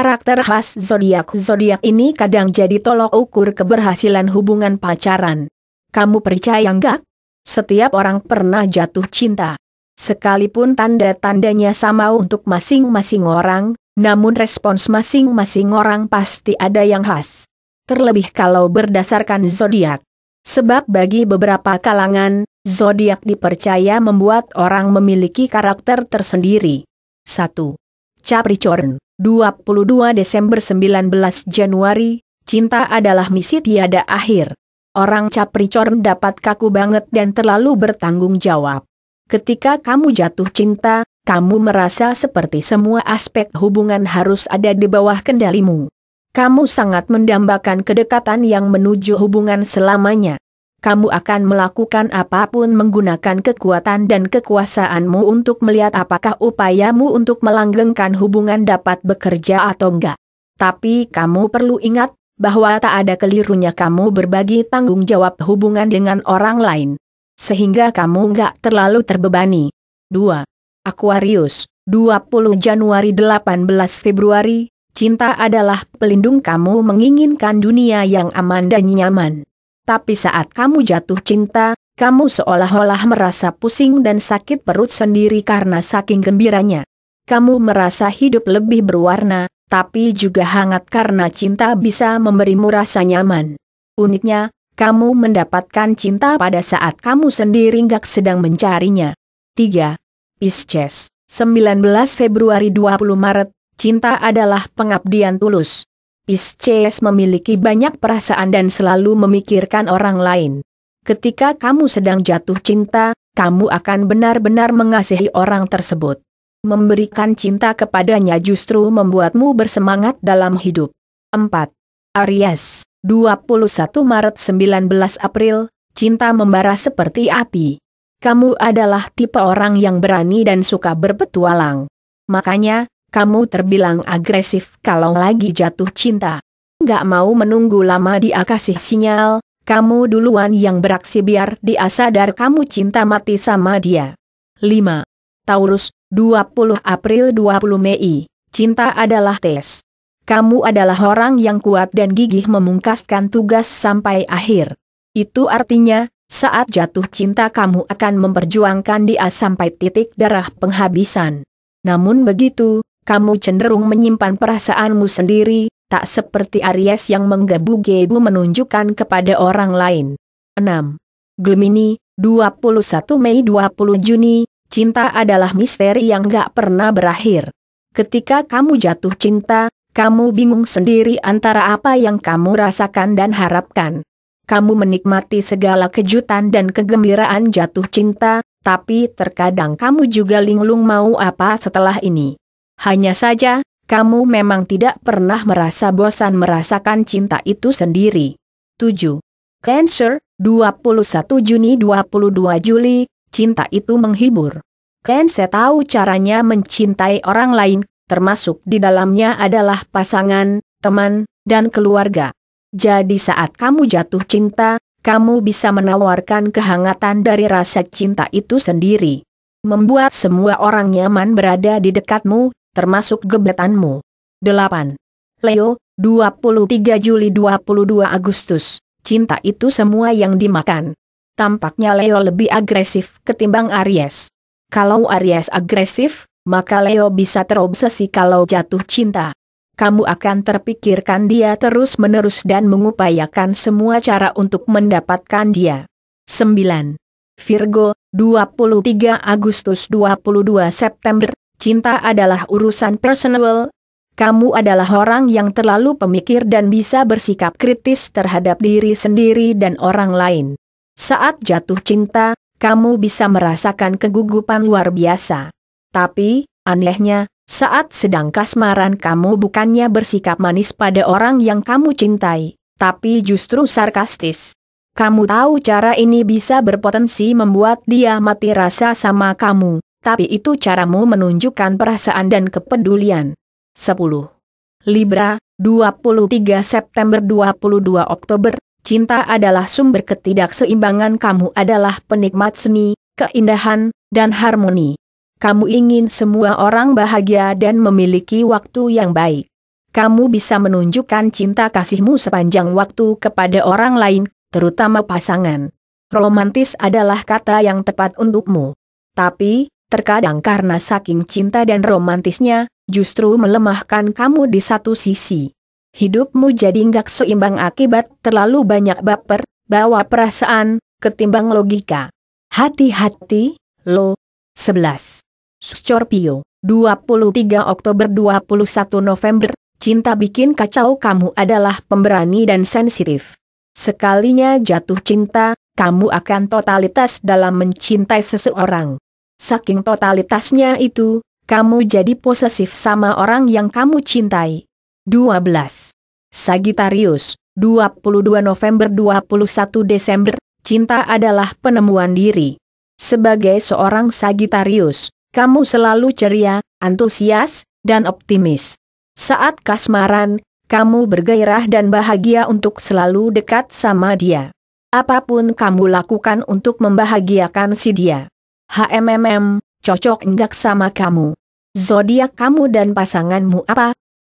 Karakter khas zodiak-zodiak ini kadang jadi tolok ukur keberhasilan hubungan pacaran. Kamu percaya enggak? Setiap orang pernah jatuh cinta. Sekalipun tanda-tandanya sama untuk masing-masing orang, namun respons masing-masing orang pasti ada yang khas. Terlebih kalau berdasarkan zodiak. Sebab bagi beberapa kalangan, zodiak dipercaya membuat orang memiliki karakter tersendiri. 1. Capricorn 22 Desember 19 Januari, cinta adalah misi tiada akhir. Orang Capricorn dapat kaku banget dan terlalu bertanggung jawab. Ketika kamu jatuh cinta, kamu merasa seperti semua aspek hubungan harus ada di bawah kendalimu. Kamu sangat mendambakan kedekatan yang menuju hubungan selamanya kamu akan melakukan apapun menggunakan kekuatan dan kekuasaanmu untuk melihat apakah upayamu untuk melanggengkan hubungan dapat bekerja atau enggak. Tapi kamu perlu ingat, bahwa tak ada kelirunya kamu berbagi tanggung jawab hubungan dengan orang lain. Sehingga kamu enggak terlalu terbebani. 2. Aquarius, 20 Januari 18 Februari, cinta adalah pelindung kamu menginginkan dunia yang aman dan nyaman tapi saat kamu jatuh cinta, kamu seolah-olah merasa pusing dan sakit perut sendiri karena saking gembiranya. Kamu merasa hidup lebih berwarna, tapi juga hangat karena cinta bisa memberimu rasa nyaman. Uniknya, kamu mendapatkan cinta pada saat kamu sendiri nggak sedang mencarinya. 3. Pisces, 19 Februari 20 Maret, cinta adalah pengabdian tulus. Isces memiliki banyak perasaan dan selalu memikirkan orang lain. Ketika kamu sedang jatuh cinta, kamu akan benar-benar mengasihi orang tersebut. Memberikan cinta kepadanya justru membuatmu bersemangat dalam hidup. 4. Aries, 21 Maret 19 April, cinta membara seperti api. Kamu adalah tipe orang yang berani dan suka berpetualang. Makanya, kamu terbilang agresif kalau lagi jatuh cinta. Gak mau menunggu lama dia kasih sinyal, kamu duluan yang beraksi biar dia sadar kamu cinta mati sama dia. 5. Taurus, 20 April 20 Mei, cinta adalah tes. Kamu adalah orang yang kuat dan gigih memungkaskan tugas sampai akhir. Itu artinya, saat jatuh cinta kamu akan memperjuangkan dia sampai titik darah penghabisan. Namun begitu, kamu cenderung menyimpan perasaanmu sendiri, tak seperti Aries yang menggebu-gebu menunjukkan kepada orang lain. 6. Gemini, 21 Mei 20 Juni, cinta adalah misteri yang gak pernah berakhir. Ketika kamu jatuh cinta, kamu bingung sendiri antara apa yang kamu rasakan dan harapkan. Kamu menikmati segala kejutan dan kegembiraan jatuh cinta, tapi terkadang kamu juga linglung mau apa setelah ini. Hanya saja, kamu memang tidak pernah merasa bosan merasakan cinta itu sendiri. 7. Cancer, 21 Juni 22 Juli, cinta itu menghibur. cancer tahu caranya mencintai orang lain, termasuk di dalamnya adalah pasangan, teman, dan keluarga. Jadi saat kamu jatuh cinta, kamu bisa menawarkan kehangatan dari rasa cinta itu sendiri. Membuat semua orang nyaman berada di dekatmu, termasuk gebetanmu. 8. Leo, 23 Juli 22 Agustus, cinta itu semua yang dimakan. Tampaknya Leo lebih agresif ketimbang Aries. Kalau Aries agresif, maka Leo bisa terobsesi kalau jatuh cinta. Kamu akan terpikirkan dia terus-menerus dan mengupayakan semua cara untuk mendapatkan dia. 9. Virgo, 23 Agustus 22 September, cinta adalah urusan personal. Kamu adalah orang yang terlalu pemikir dan bisa bersikap kritis terhadap diri sendiri dan orang lain. Saat jatuh cinta, kamu bisa merasakan kegugupan luar biasa. Tapi, anehnya, saat sedang kasmaran kamu bukannya bersikap manis pada orang yang kamu cintai, tapi justru sarkastis. Kamu tahu cara ini bisa berpotensi membuat dia mati rasa sama kamu tapi itu caramu menunjukkan perasaan dan kepedulian. 10. Libra, 23 September 22 Oktober, cinta adalah sumber ketidakseimbangan kamu adalah penikmat seni, keindahan, dan harmoni. Kamu ingin semua orang bahagia dan memiliki waktu yang baik. Kamu bisa menunjukkan cinta kasihmu sepanjang waktu kepada orang lain, terutama pasangan. Romantis adalah kata yang tepat untukmu. Tapi, terkadang karena saking cinta dan romantisnya, justru melemahkan kamu di satu sisi. Hidupmu jadi nggak seimbang akibat terlalu banyak baper, bawa perasaan, ketimbang logika. Hati-hati, lo. 11. Scorpio, 23 Oktober 21 November, cinta bikin kacau kamu adalah pemberani dan sensitif. Sekalinya jatuh cinta, kamu akan totalitas dalam mencintai seseorang. Saking totalitasnya itu, kamu jadi posesif sama orang yang kamu cintai. 12. Sagitarius, 22 November 21 Desember, cinta adalah penemuan diri. Sebagai seorang Sagitarius, kamu selalu ceria, antusias, dan optimis. Saat kasmaran, kamu bergairah dan bahagia untuk selalu dekat sama dia. Apapun kamu lakukan untuk membahagiakan si dia. HMMM, cocok enggak sama kamu? Zodiak kamu dan pasanganmu apa?